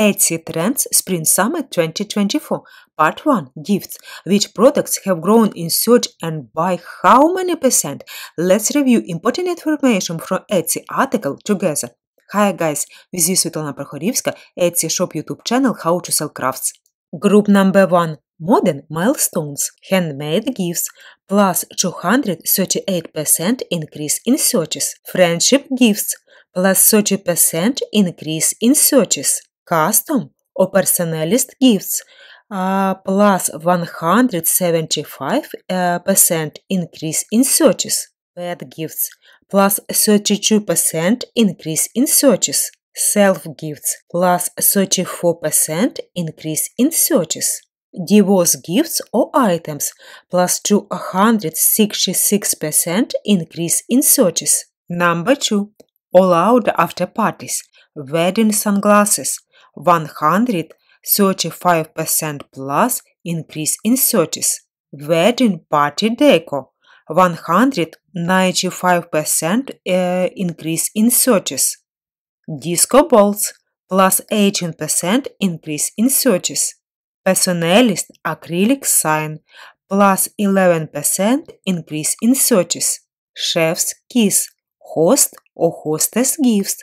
Etsy Trends Spring summer 2024, Part 1 Gifts. Which products have grown in search and by how many percent? Let's review important information from Etsy article together. Hi guys, this is Svetlana Prokhorivska, Etsy Shop YouTube channel How to Sell Crafts. Group number 1 Modern milestones, handmade gifts, plus 238% increase in searches. Friendship gifts, plus 30% increase in searches custom or personalized gifts, uh, plus 175% increase in searches, pet gifts, plus 32% increase in searches, self gifts, plus 34% increase in searches divorce gifts or items plus 266% increase in searches. Number 2. All out after parties, wedding sunglasses 135% plus increase in searches. Wedding party decor 195% uh, increase in searches. Disco balls plus 18% increase in searches. Personalized acrylic sign plus 11% increase in searches. Chef's kiss, host or hostess gifts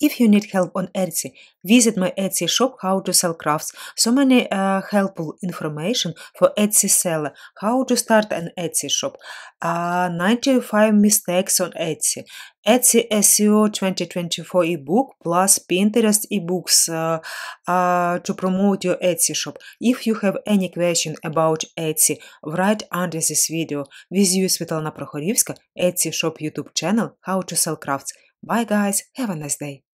If you need help on Etsy, visit my Etsy shop How to Sell Crafts. So many uh, helpful information for Etsy seller. How to start an Etsy shop. Uh, 95 mistakes on Etsy. Etsy SEO 2024 ebook plus Pinterest ebooks uh, uh, to promote your Etsy shop. If you have any question about Etsy, write under this video. With you, Svetlana Prokhorivska, Etsy shop YouTube channel How to Sell Crafts. Bye guys, have a nice day.